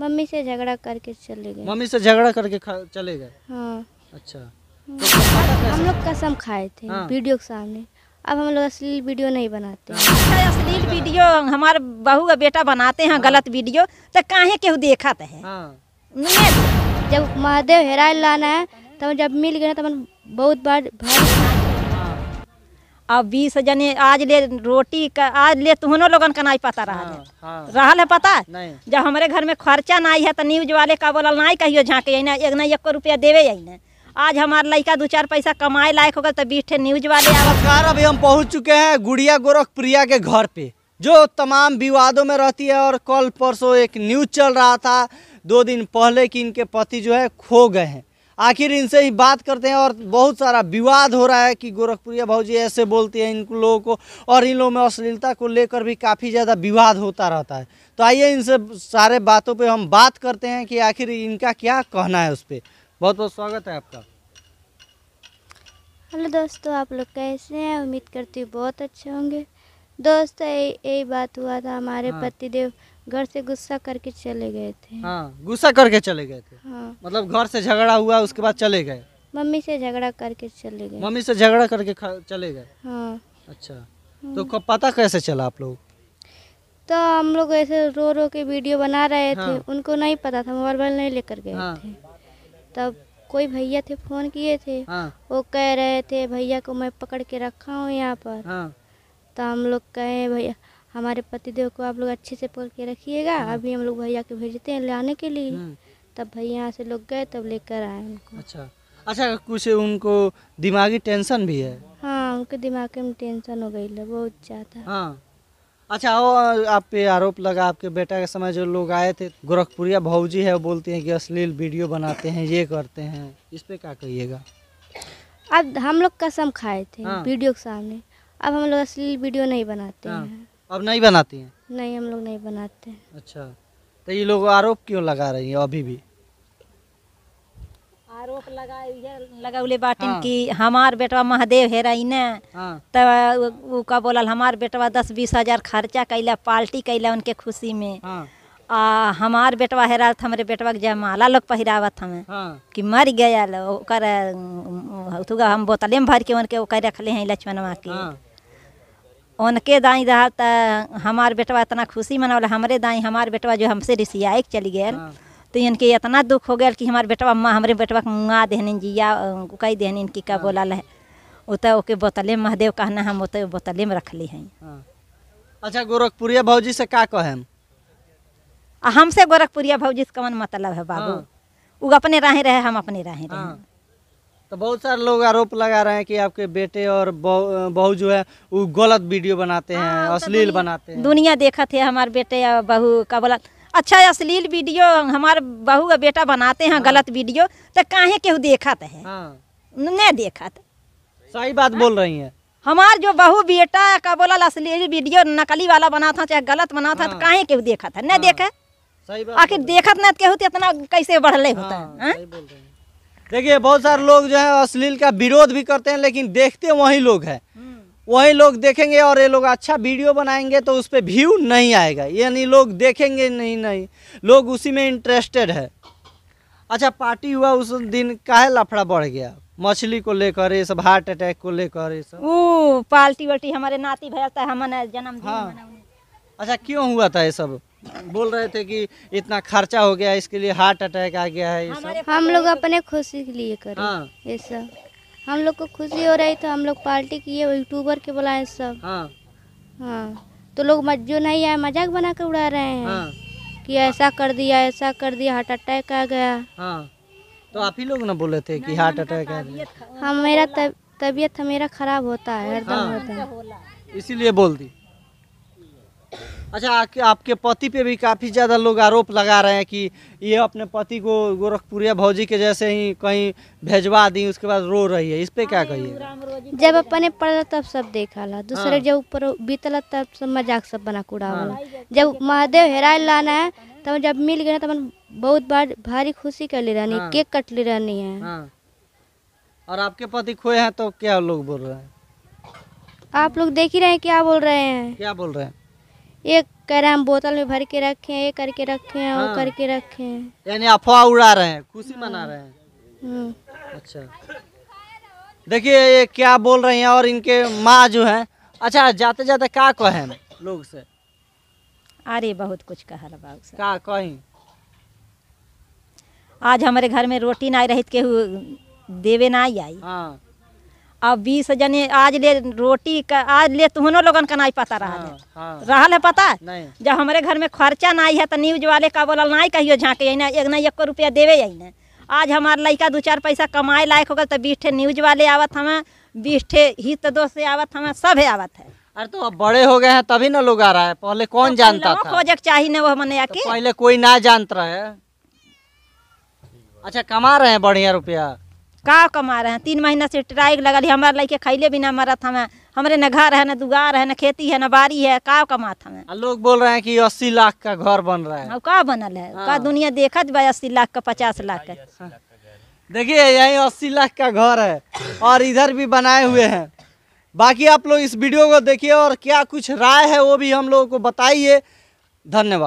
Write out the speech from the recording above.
Mummy से झगड़ा करके चले गए मम्मी से झगड़ा करके चले गए हाँ अच्छा तो हम लोग कसम खाए थे हाँ। वीडियो के सामने अब हम लोग असली वीडियो नहीं बनाते हाँ। असली अच्छा, वीडियो हमारे बहू का बेटा बनाते हैं हाँ। गलत वीडियो तो काहे के देखा थे जब महादेव हेरा लाना है तब जब मिल गया तब बहुत बार भारी अब बीस जने आज ले रोटी का आज ले तुहनो लोगन का नहीं पता रहा हाँ, हाँ, है पता जब हमारे घर में खर्चा नहीं है तो न्यूज वाले का बोला नहीं कहियो झाँके यही ना एक ना एक रुपया देवे यही ना आज हमारा लड़का दो चार पैसा कमाए लायक होगा तो बीस न्यूज वाले नमस्कार अभी हम पहुंच चुके हैं गुड़िया गोरख प्रिया के घर पे जो तमाम विवादों में रहती है और कल परसों एक न्यूज चल रहा था दो दिन पहले कि इनके पति जो है खो गए हैं आखिर इनसे ही बात करते हैं और बहुत सारा विवाद हो रहा है कि गोरखपुरिया जी ऐसे बोलती हैं इन लोगों को और इन लोगों में अश्लीलता को लेकर भी काफ़ी ज़्यादा विवाद होता रहता है तो आइए इनसे सारे बातों पे हम बात करते हैं कि आखिर इनका क्या कहना है उस पर बहुत बहुत स्वागत है आपका हेलो दोस्तों आप लोग कैसे हैं उम्मीद करती हूँ बहुत अच्छे होंगे दोस्त यही बात हुआ था हमारे हाँ। पतिदेव घर से गुस्सा करके चले गए थे हाँ गुस्सा करके चले गए थे हाँ मतलब घर से झगड़ा हुआ उसके बाद चले गए मम्मी से झगड़ा करके चले गए मम्मी से झगड़ा करके चले गए हाँ अच्छा हाँ। तो कब पता कैसे चला आप लोग तो हम लोग ऐसे रो रो के वीडियो बना रहे हाँ। थे उनको नहीं पता था मोबाइल वोबाइल नहीं लेकर गए हाँ। थे तब कोई भैया थे फोन किए थे हाँ। वो कह रहे थे भैया को मैं पकड़ के रखा हूँ यहाँ पर हाँ। तो हम लोग कहे भैया हमारे पतिदेव को आप लोग अच्छे से पकड़ के रखिएगा हाँ। अभी हम लोग भैया के भेजते हैं लाने के लिए हम्म। तब भैया यहाँ से लोग गए तब लेकर आए उनको अच्छा अच्छा कुछ उनको दिमागी टेंशन भी है हाँ उनके दिमाग में टेंशन हो गई बहुत ज़्यादा हाँ अच्छा वो आप पे आरोप लगा आपके बेटा के समय जो लोग आए थे गोरखपुरिया भाऊजी है वो बोलते हैं कि अश्लील वीडियो बनाते हैं ये करते हैं इस पे क्या कहिएगा अब हम लोग कसम खाए थे हाँ। वीडियो के सामने अब हम लोग अश्लील वीडियो नहीं बनाते हाँ। हैं अब नहीं बनाती हैं नहीं हम लोग नहीं बनाते हैं अच्छा तो ये लोग आरोप क्यों लगा रही हैं अभी भी आरोप लगा लगा बाटिन हाँ। की हमार बेटवा महादेव है रही ने हाँ। तब का बोला हमार बेटवा दस बीस हजार खर्चा कैला पार्टी कैला उनके खुशी में हाँ। आ, हमार बेटवा हेरा था हमारे बेटवा के जयमाला लोग पहरावत हमें हाँ। कि मर गया ओकर हम बोतलें भर के उनके वो ओकर रखले हैं लक्ष्मणवा के हाँ। उनके दाई रहा तो हमार बेटवा इतना खुशी मनावल हमारे दाई हमार बेटवा जो हमसे रिसिया के चली गए हाँ। तो इनके इतना दुख हो गया कि हमारे बेटवा माँ हमारे बेटवा के मुँगा देहन जिया कई देहन इनकी का हाँ। बोला है उतर ओके बोतले में महादेव कहना हम उतर बोतले में रख ली हैं हाँ। अच्छा गोरखपुरिया भाजी से क्या कहें हमसे गोरखपुरिया भाजी से कौन मतलब है बाबू वो अपने राहें रहे हम अपने राहें रहे तो बहुत सारे लोग आरोप लगा रहे हैं कि आपके बेटे और बहू जो है वो गलत वीडियो बनाते हैं हाँ, तो अश्लील बनाते हैं दुनिया देखा थे हमारे बेटे और बहू का बोला अच्छा अश्लील वीडियो हमारे बहू और बेटा बनाते हैं हाँ। गलत वीडियो तो कहे के देखा हैं हाँ। नहीं देखा देखाते सही बात हाँ? बोल रही है हमार जो बहू बेटा का बोला अश्लील वीडियो नकली वाला बना था चाहे गलत बना था तो हाँ। काहे केहू देखा था नहीं हाँ। देखे आखिर देखा नहीं तो केहू तो इतना कैसे बढ़ल होता है देखिए बहुत सारे लोग जो है अश्लील का विरोध भी करते हैं लेकिन देखते वही लोग हैं हम्म। वही लोग देखेंगे और ये लोग अच्छा वीडियो बनाएंगे तो उस पर व्यू नहीं आएगा यानी लोग देखेंगे नहीं नहीं लोग उसी में इंटरेस्टेड है अच्छा पार्टी हुआ उस दिन काहे लफड़ा बढ़ गया मछली को लेकर ये सब हार्ट अटैक को लेकर ये सब ओ पार्टी वार्टी हमारे नाती भैया हमने जन्मदिन हाँ। अच्छा क्यों हुआ था ये सब बोल रहे थे कि इतना खर्चा हो गया इसके लिए हार्ट अटैक आ गया है हम लोग अपने खुशी के लिए कर हाँ। ये सब हम लोग को खुशी हो रही तो हम लोग पार्टी किए यूट्यूबर के बुलाए सब हाँ, हाँ। तो लोग जो नहीं आए मजाक बना कर उड़ा रहे हैं हाँ। कि ऐसा कर दिया ऐसा कर दिया हार्ट अटैक आ गया तो आप ही लोग ना बोले थे कि हार्ट अटैक आ गया हाँ मेरा तबीयत मेरा खराब होता है हरदम होता है इसीलिए बोल दी अच्छा आ, आपके पति पे भी काफ़ी ज़्यादा लोग आरोप लगा रहे हैं कि ये अपने पति को गोरखपुरिया भौजी के जैसे ही कहीं भेजवा दी उसके बाद रो रही है इस पे क्या हाँ, कहिए जब अपने पड़ा तब सब देखा ला दूसरे हाँ। जब ऊपर बीतल तब सब मजाक सब बना कूड़ा हाँ। जब महादेव हेरा लाना है तब जब मिल गया तब बहुत बार भारी खुशी कर ले रहनी हाँ। केक कट ले रहनी है हाँ। और आपके पति खोए हैं तो क्या लोग बोल रहे हैं आप लोग देख ही रहे हैं क्या बोल रहे हैं क्या बोल रहे हैं एक कैराम बोतल में भर के रखे हैं ये करके रखे हैं वो हाँ। करके रखे हैं यानी अफवाह उड़ा रहे हैं खुशी हाँ। मना रहे हैं हाँ। अच्छा देखिए ये क्या बोल रही हैं और इनके माँ जो हैं अच्छा जाते जाते क्या कहे लोग से अरे बहुत कुछ कह बाबू से कही आज हमारे घर में रोटी ना रहित तो के देवे ना आई हाँ अब बीस जने आज ले रोटी का आज ले तुहनो लोगन का नहीं पता रहा हाँ, हाँ, है पता जब हमारे घर में खर्चा नहीं है तो न्यूज वाले का बोला नहीं कहियो झाँके ना एक ना एक रुपया देवे आई ना आज हमारे लड़का दो चार पैसा कमाए लायक गए तो बीस ठे न्यूज वाले आवत हमें बीस ठे हित दोस्त से आवत हमें सब है आवत है अरे तो अब बड़े हो गए हैं तभी ना लोग आ रहा है पहले तो कौन तो जानता था खोजक चाहिए वो आके तो पहले कोई ना जानता है अच्छा कमा रहे हैं बढ़िया रुपया का कमा रहे हैं तीन महीना से ट्राइक लगा ली हमारे लड़के खैले भी ना मरत हमें हमारे न घर है न दुगार है न खेती है न बाड़ी है का कमात हमें लोग बोल रहे हैं कि अस्सी लाख का घर बन रहा है का बनल है हाँ। का दुनिया देखत भाई अस्सी लाख का पचास लाख का देखिए यही अस्सी लाख का घर है और इधर भी बनाए हुए हैं बाकी आप लोग इस वीडियो को देखिए और क्या कुछ राय है वो भी हम लोगों को बताइए धन्यवाद